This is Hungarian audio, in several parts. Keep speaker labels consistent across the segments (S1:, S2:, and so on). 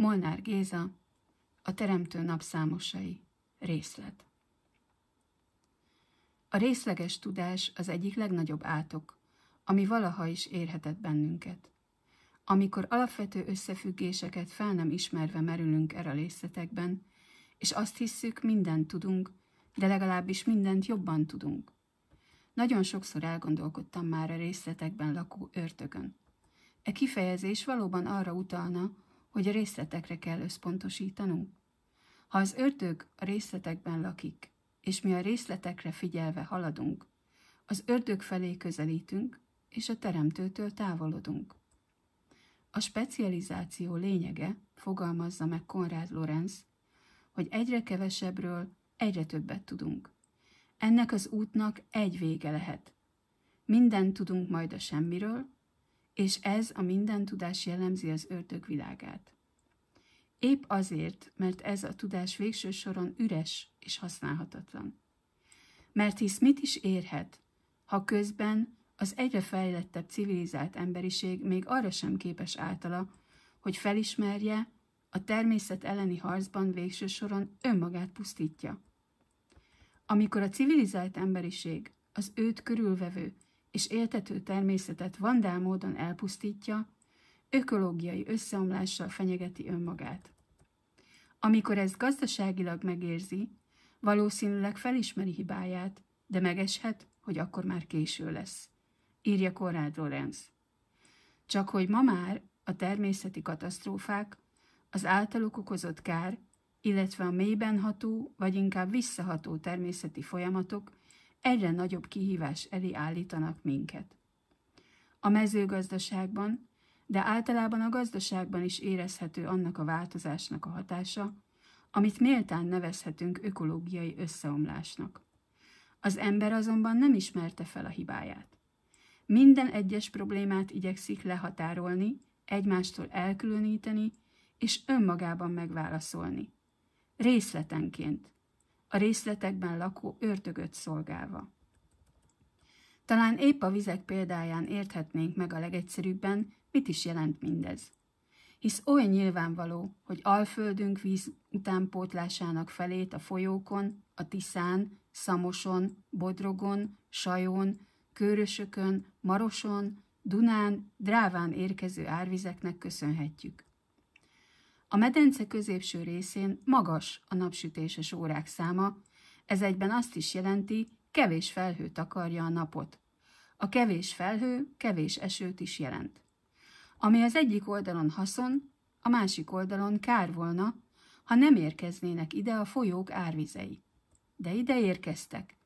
S1: Molnár Géza, a Teremtő napszámosai, részlet. A részleges tudás az egyik legnagyobb átok, ami valaha is érhetett bennünket. Amikor alapvető összefüggéseket fel nem ismerve merülünk erre a részletekben, és azt hisszük, mindent tudunk, de legalábbis mindent jobban tudunk. Nagyon sokszor elgondolkodtam már a részletekben lakó örtökön. E kifejezés valóban arra utalna, hogy a részletekre kell összpontosítanunk? Ha az ördög a részletekben lakik, és mi a részletekre figyelve haladunk, az ördög felé közelítünk, és a teremtőtől távolodunk. A specializáció lényege, fogalmazza meg Konrád Lorenz, hogy egyre kevesebbről egyre többet tudunk. Ennek az útnak egy vége lehet. Minden tudunk majd a semmiről, és ez a minden tudás jellemzi az ördög világát. Épp azért, mert ez a tudás végső soron üres és használhatatlan. Mert hisz mit is érhet, ha közben az egyre fejlettebb civilizált emberiség még arra sem képes általa, hogy felismerje, a természet elleni harcban végső soron önmagát pusztítja. Amikor a civilizált emberiség az őt körülvevő és éltető természetet vandál módon elpusztítja, ökológiai összeomlással fenyegeti önmagát. Amikor ezt gazdaságilag megérzi, valószínűleg felismeri hibáját, de megeshet, hogy akkor már késő lesz. Írja Konrád Lorenz. Csak hogy ma már a természeti katasztrófák, az általuk okozott kár, illetve a mélyben ható, vagy inkább visszaható természeti folyamatok egyre nagyobb kihívás elé állítanak minket. A mezőgazdaságban, de általában a gazdaságban is érezhető annak a változásnak a hatása, amit méltán nevezhetünk ökológiai összeomlásnak. Az ember azonban nem ismerte fel a hibáját. Minden egyes problémát igyekszik lehatárolni, egymástól elkülöníteni és önmagában megválaszolni. Részletenként, a részletekben lakó ördögöt szolgálva. Talán épp a vizek példáján érthetnénk meg a legegyszerűbben, mit is jelent mindez. Hisz oly nyilvánvaló, hogy alföldünk víz utánpótlásának felét a folyókon, a Tiszán, Szamoson, Bodrogon, Sajón, körösökön, Maroson, Dunán, Dráván érkező árvizeknek köszönhetjük. A medence középső részén magas a napsütéses órák száma, ez egyben azt is jelenti, kevés felhő takarja a napot. A kevés felhő kevés esőt is jelent. Ami az egyik oldalon haszon, a másik oldalon kár volna, ha nem érkeznének ide a folyók árvizei. De ide érkeztek,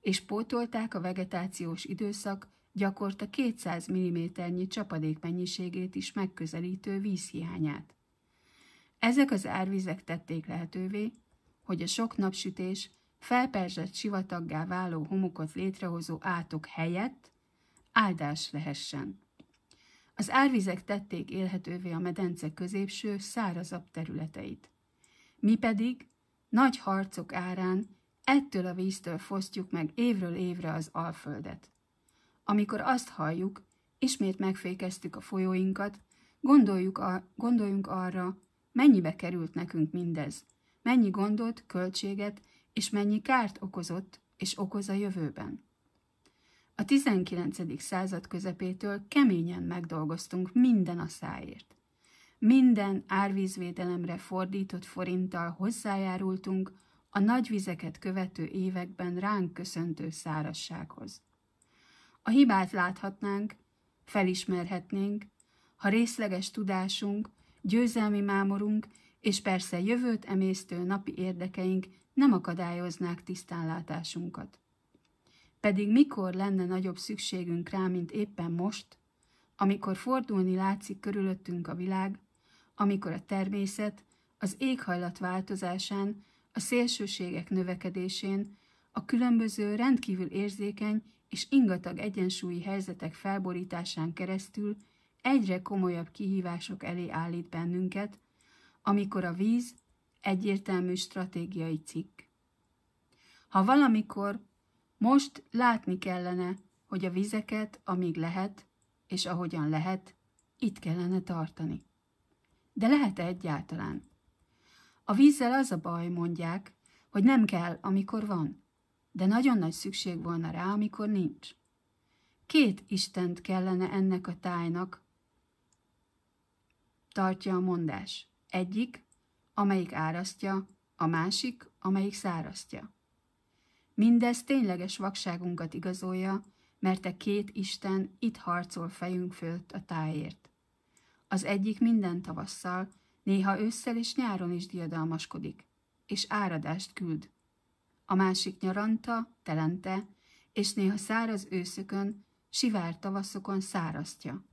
S1: és pótolták a vegetációs időszak gyakorta 200 mm-nyi csapadék mennyiségét is megközelítő vízhiányát. Ezek az árvizek tették lehetővé, hogy a sok napsütés felperzsett sivataggá váló homokot létrehozó átok helyett áldás lehessen. Az árvizek tették élhetővé a medence középső, szárazabb területeit. Mi pedig nagy harcok árán ettől a víztől fosztjuk meg évről évre az alföldet. Amikor azt halljuk, ismét megfékeztük a folyóinkat, gondoljuk a, gondoljunk arra, Mennyibe került nekünk mindez? Mennyi gondot, költséget és mennyi kárt okozott és okoz a jövőben? A 19. század közepétől keményen megdolgoztunk minden a száért. Minden árvízvédelemre fordított forinttal hozzájárultunk a nagy vizeket követő években ránk köszöntő szárassághoz. A hibát láthatnánk, felismerhetnénk, ha részleges tudásunk győzelmi mámorunk és persze jövőt emésztő napi érdekeink nem akadályoznák tisztánlátásunkat. Pedig mikor lenne nagyobb szükségünk rá, mint éppen most, amikor fordulni látszik körülöttünk a világ, amikor a természet az éghajlat változásán, a szélsőségek növekedésén, a különböző rendkívül érzékeny és ingatag egyensúlyi helyzetek felborításán keresztül egyre komolyabb kihívások elé állít bennünket, amikor a víz egyértelmű stratégiai cikk. Ha valamikor, most látni kellene, hogy a vizeket, amíg lehet, és ahogyan lehet, itt kellene tartani. De lehet -e egyáltalán? A vízzel az a baj, mondják, hogy nem kell, amikor van, de nagyon nagy szükség volna rá, amikor nincs. Két Istent kellene ennek a tájnak, tartja a mondás. Egyik, amelyik árasztja, a másik, amelyik szárasztja. Mindez tényleges vakságunkat igazolja, mert a két Isten itt harcol fejünk fölött a tájért. Az egyik minden tavasszal, néha ősszel és nyáron is diadalmaskodik, és áradást küld. A másik nyaranta, telente, és néha száraz őszökön, sivár tavaszokon szárasztja.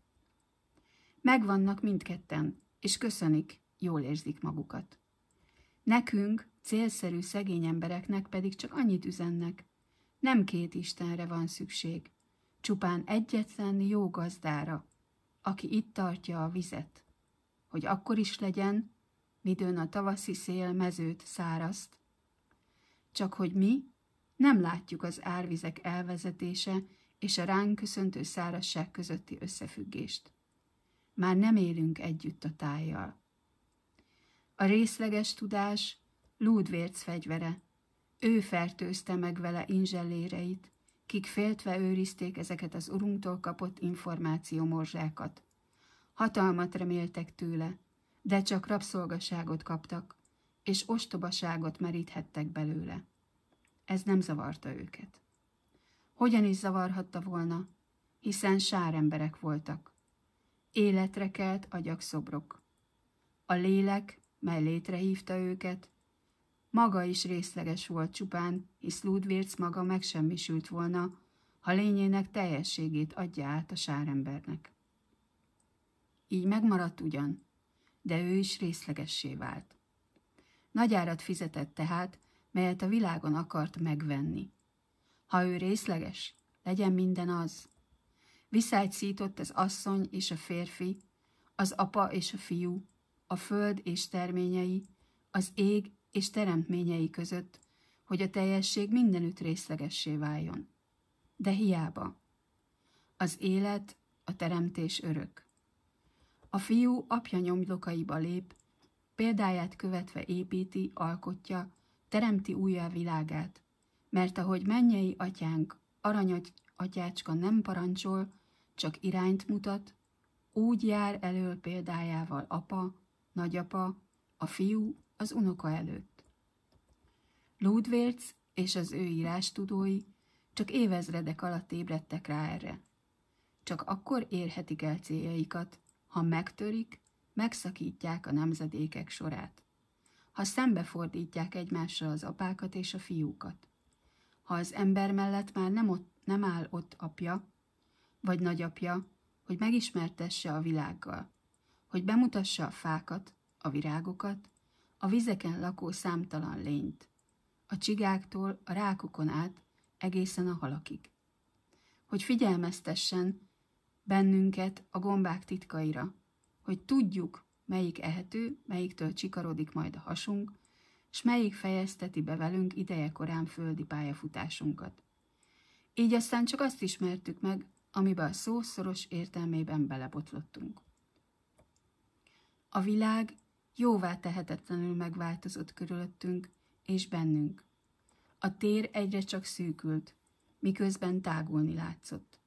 S1: Megvannak mindketten, és köszönik, jól érzik magukat. Nekünk, célszerű szegény embereknek pedig csak annyit üzennek. Nem két Istenre van szükség, csupán egyetlen jó gazdára, aki itt tartja a vizet, hogy akkor is legyen, midőn a tavaszi szél mezőt száraszt. Csak hogy mi nem látjuk az árvizek elvezetése és a ránk köszöntő szárasság közötti összefüggést. Már nem élünk együtt a tájjal. A részleges tudás Ludvérc fegyvere. Ő fertőzte meg vele inzselléreit, kik féltve őrizték ezeket az urunktól kapott információ morzsákat. Hatalmat reméltek tőle, de csak rabszolgaságot kaptak, és ostobaságot meríthettek belőle. Ez nem zavarta őket. Hogyan is zavarhatta volna, hiszen sáremberek voltak életre kelt agyakszobrok. A lélek, mely létrehívta őket, maga is részleges volt csupán, hisz Ludwirc maga megsemmisült volna, ha lényének teljességét adja át a sárembernek. Így megmaradt ugyan, de ő is részlegessé vált. Nagy árat fizetett tehát, melyet a világon akart megvenni. Ha ő részleges, legyen minden az, Viszályt szított az asszony és a férfi, az apa és a fiú, a föld és terményei, az ég és teremtményei között, hogy a teljesség mindenütt részlegessé váljon. De hiába. Az élet, a teremtés örök. A fiú apja nyomdokaiba lép, példáját követve építi, alkotja, teremti újjá világát, mert ahogy mennyei atyánk aranyat atyácska nem parancsol, csak irányt mutat, úgy jár elől példájával apa, nagyapa, a fiú az unoka előtt. Ludwig és az ő tudói csak évezredek alatt ébredtek rá erre. Csak akkor érhetik el céljaikat, ha megtörik, megszakítják a nemzedékek sorát. Ha szembefordítják egymásra az apákat és a fiúkat. Ha az ember mellett már nem, ott, nem áll ott apja, vagy nagyapja, hogy megismertesse a világgal, hogy bemutassa a fákat, a virágokat, a vizeken lakó számtalan lényt, a csigáktól a rákokon át egészen a halakig. Hogy figyelmeztessen bennünket a gombák titkaira, hogy tudjuk, melyik ehető, melyiktől csikarodik majd a hasunk, s melyik fejezteti be velünk idejekorán földi pályafutásunkat. Így aztán csak azt ismertük meg, amiben a szó szoros értelmében belebotlottunk. A világ jóvá tehetetlenül megváltozott körülöttünk és bennünk. A tér egyre csak szűkült, miközben tágulni látszott.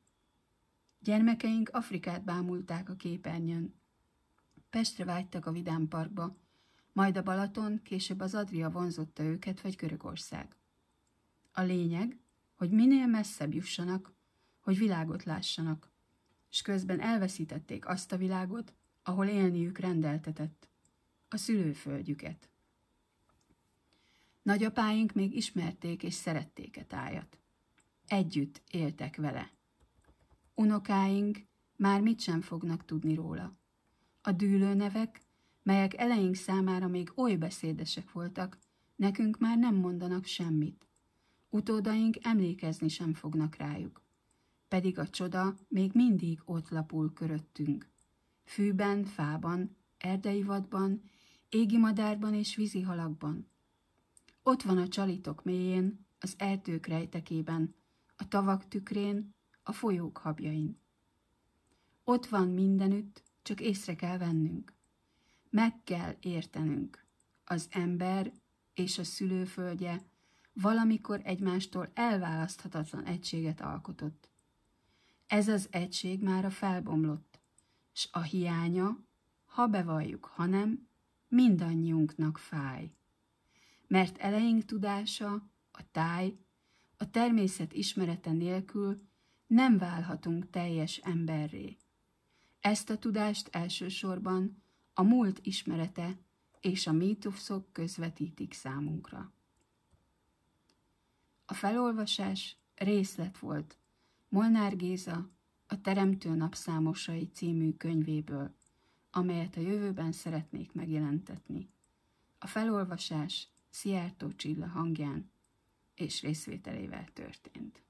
S1: Gyermekeink Afrikát bámulták a képernyőn. Pestre vágytak a Vidám Parkba, majd a Balaton, később az Adria vonzotta őket, vagy Görögország. A lényeg, hogy minél messzebb jussanak, hogy világot lássanak, és közben elveszítették azt a világot, ahol élniük rendeltetett, a szülőföldjüket. Nagyapáink még ismerték és szerették a e tájat. Együtt éltek vele. Unokáink már mit sem fognak tudni róla. A dűlő nevek, melyek eleink számára még oly beszédesek voltak, nekünk már nem mondanak semmit utódaink emlékezni sem fognak rájuk. Pedig a csoda még mindig ott lapul köröttünk. Fűben, fában, erdei vadban, égi madárban és vízi halakban. Ott van a csalitok mélyén, az erdők rejtekében, a tavak tükrén, a folyók habjain. Ott van mindenütt, csak észre kell vennünk. Meg kell értenünk. Az ember és a szülőföldje valamikor egymástól elválaszthatatlan egységet alkotott. Ez az egység már a felbomlott, s a hiánya, ha bevalljuk, ha nem, mindannyiunknak fáj. Mert eleink tudása, a táj, a természet ismerete nélkül nem válhatunk teljes emberré. Ezt a tudást elsősorban a múlt ismerete és a mítoszok közvetítik számunkra. A felolvasás részlet volt Molnár Géza a Teremtő Napszámosai című könyvéből, amelyet a jövőben szeretnék megjelentetni. A felolvasás Szijjártó Csilla hangján és részvételével történt.